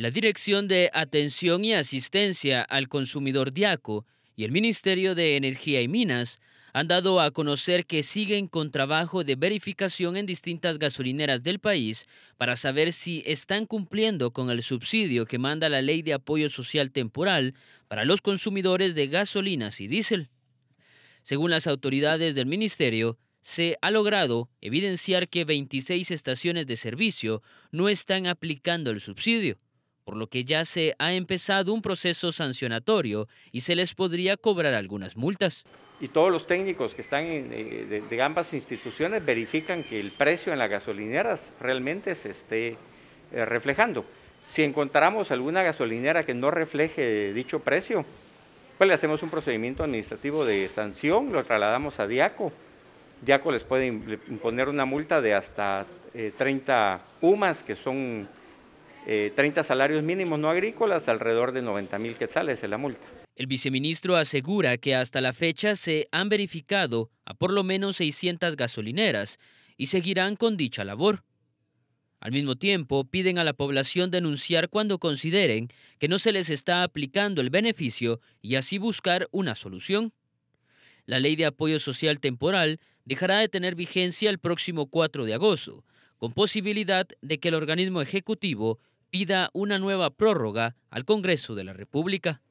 La Dirección de Atención y Asistencia al Consumidor Diaco y el Ministerio de Energía y Minas han dado a conocer que siguen con trabajo de verificación en distintas gasolineras del país para saber si están cumpliendo con el subsidio que manda la Ley de Apoyo Social Temporal para los consumidores de gasolinas y diésel. Según las autoridades del ministerio, se ha logrado evidenciar que 26 estaciones de servicio no están aplicando el subsidio por lo que ya se ha empezado un proceso sancionatorio y se les podría cobrar algunas multas. Y todos los técnicos que están eh, de, ambas instituciones verifican que el precio en las gasolineras realmente se esté eh, reflejando. Si encontramos alguna gasolinera que no refleje dicho precio, pues le hacemos un procedimiento administrativo de sanción, lo trasladamos a DIACO. DIACO les puede imponer una multa de hasta 30 eh, UMAS, que son 30 eh, salarios mínimos no agrícolas, alrededor de 90 mil quetzales es la multa. El viceministro asegura que hasta la fecha se han verificado a por lo menos 600 gasolineras y seguirán con dicha labor. Al mismo tiempo, piden a la población denunciar cuando consideren que no se les está aplicando el beneficio y así buscar una solución. La ley de apoyo social temporal dejará de tener vigencia el próximo 4 de agosto, con posibilidad de que el organismo ejecutivo pida una nueva prórroga al Congreso de la República.